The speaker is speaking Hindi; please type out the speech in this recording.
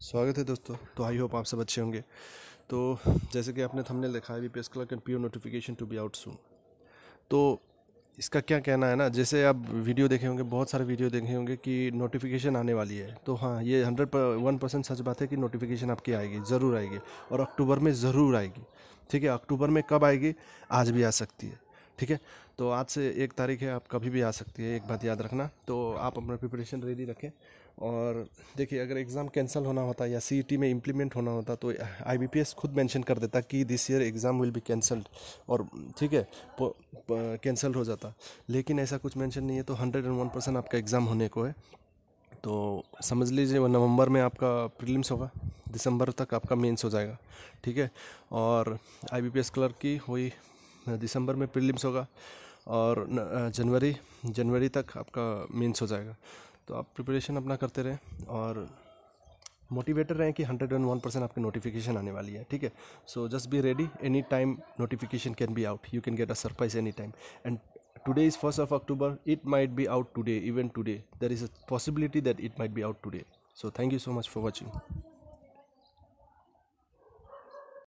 स्वागत है दोस्तों तो आई होप आप सब अच्छे होंगे तो जैसे कि आपने थंबनेल देखा है B clerk and P notification to be out soon तो इसका क्या कहना है ना जैसे आप वीडियो देखे होंगे बहुत सारे वीडियो देखे होंगे कि नोटिफिकेशन आने वाली है तो हाँ ये हंड्रेड पर वन परसेंट सच बात है कि नोटिफिकेशन आपकी आएगी ज़रूर आएगी और अक्टूबर में ज़रूर आएगी ठीक है अक्टूबर में कब आएगी आज भी आ सकती है ठीक है तो आज से एक तारीख है आप कभी भी आ सकती है एक बात याद रखना तो आप अपना प्रिपरेशन रेडी रखें और देखिए अगर एग्ज़ाम कैंसिल होना होता या सी e में इम्प्लीमेंट होना होता तो आई खुद मेंशन कर देता कि this year exam will be cancelled और ठीक है कैंसल हो जाता लेकिन ऐसा कुछ मेंशन नहीं है तो हंड्रेड एंड वन परसेंट आपका एग्ज़ाम होने को है तो समझ लीजिए वो नवंबर में आपका प्रीलिम्स होगा दिसंबर तक आपका मेंस हो जाएगा ठीक है और आईबीपीएस क्लर्क की वही दिसंबर में प्रीलिम्स होगा और जनवरी जनवरी तक आपका मेंस हो जाएगा तो आप प्रिपरेशन अपना करते रहें और मोटिवेटेड रहें कि हंड्रेड एंड वन परसेंट आपकी नोटिफिकेशन आने वाली है ठीक है so just be ready any time notification can be out you can get a surprise any time and today is first of October it might be out today even today there is a possibility that it might be out today so thank you so much for watching